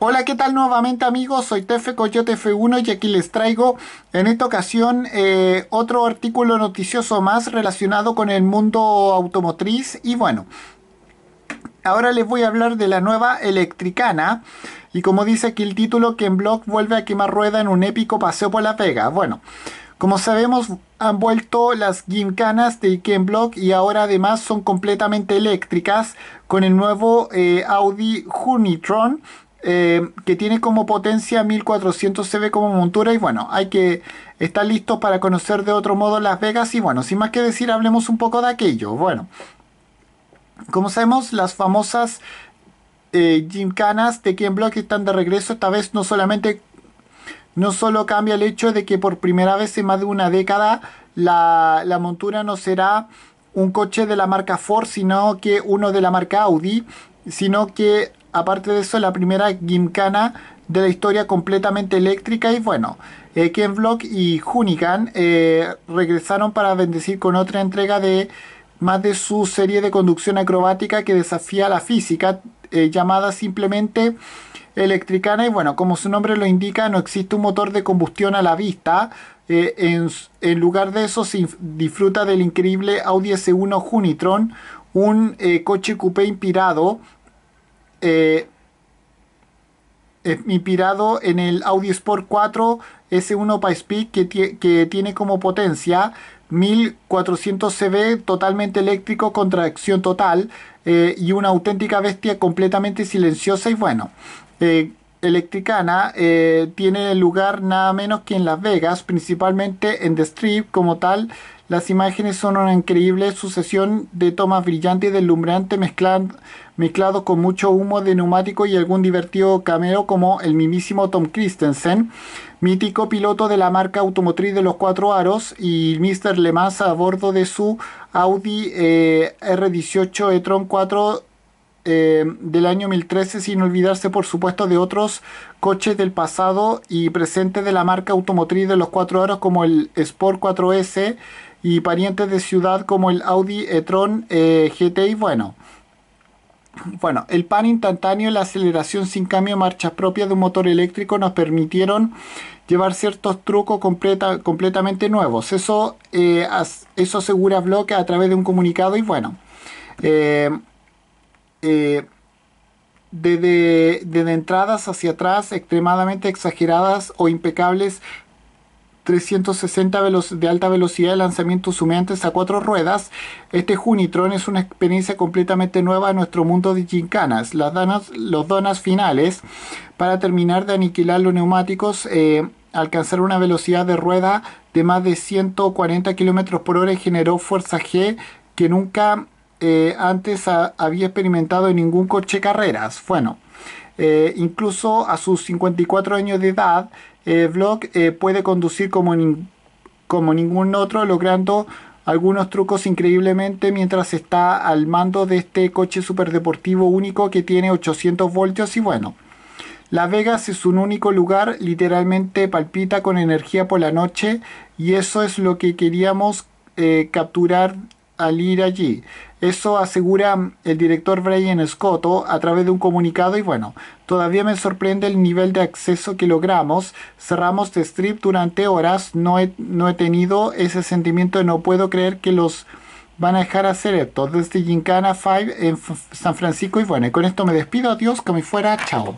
Hola, ¿qué tal nuevamente amigos? Soy Tefe Coyote F1 y aquí les traigo en esta ocasión eh, otro artículo noticioso más relacionado con el mundo automotriz y bueno, ahora les voy a hablar de la nueva Electricana y como dice aquí el título que en vuelve a quemar rueda en un épico paseo por la pega. Bueno, como sabemos, han vuelto las gimcanas de Block y ahora además son completamente eléctricas con el nuevo eh, Audi Junitron eh, que tiene como potencia 1400 CV como montura y bueno, hay que estar listos para conocer de otro modo Las Vegas y bueno, sin más que decir, hablemos un poco de aquello. Bueno, como sabemos, las famosas eh, jim canas de Ken Block están de regreso, esta vez no solamente... No solo cambia el hecho de que por primera vez en más de una década la, la montura no será un coche de la marca Ford, sino que uno de la marca Audi, sino que aparte de eso, la primera gimcana de la historia completamente eléctrica y bueno, eh, Ken Block y Hunigan eh, regresaron para bendecir con otra entrega de más de su serie de conducción acrobática que desafía la física, eh, llamada simplemente electricana y bueno, como su nombre lo indica, no existe un motor de combustión a la vista. en, lugar de eso, se disfruta del increíble Audi S1 Junitron, un coche coupé inspirado eh, inspirado en el Audi Sport 4 S1 PySpeed que, que tiene como potencia 1400 CV totalmente eléctrico con tracción total eh, y una auténtica bestia completamente silenciosa y bueno. Eh, Electricana eh, tiene lugar nada menos que en Las Vegas, principalmente en The Strip como tal. Las imágenes son una increíble sucesión de tomas brillantes y deslumbrantes mezclados con mucho humo de neumático y algún divertido cameo como el mismísimo Tom Christensen, mítico piloto de la marca automotriz de los cuatro aros y Mr. Le Mans a bordo de su Audi eh, R18 e-tron 4 eh, del año 2013, sin olvidarse por supuesto de otros coches del pasado y presente de la marca automotriz de los 4 horas como el Sport 4S y parientes de ciudad como el Audi e-tron eh, GTI. Bueno, bueno, el pan instantáneo la aceleración sin cambio marchas propias de un motor eléctrico nos permitieron llevar ciertos trucos completa, completamente nuevos. Eso, eh, eso asegura bloque a través de un comunicado y bueno. Eh, eh, ...de desde, entradas hacia atrás extremadamente exageradas o impecables 360 de alta velocidad de lanzamientos sumeantes a cuatro ruedas, este Junitron es una experiencia completamente nueva en nuestro mundo de gincanas. Las danas los donas finales, para terminar de aniquilar los neumáticos, eh, alcanzar una velocidad de rueda de más de 140 km por hora generó fuerza G que nunca eh, antes había experimentado en ningún coche carreras. Bueno, eh, incluso a sus 54 años de edad, eh, Block eh, puede conducir como, como ningún otro, logrando algunos trucos increíblemente mientras está al mando de este coche superdeportivo único que tiene 800 voltios y bueno. Las Vegas es un único lugar, literalmente palpita con energía por la noche y eso es lo que queríamos capturar al ir allí. Eso asegura mm, el director Brian Scotto a través de un comunicado y bueno, todavía me sorprende el nivel de acceso que logramos. Cerramos de Strip durante horas, no he, no he tenido ese sentimiento de no puedo creer que los van a dejar hacer esto desde Gincana 5 en San Francisco y bueno, con esto me despido, adiós, como fuera, chao.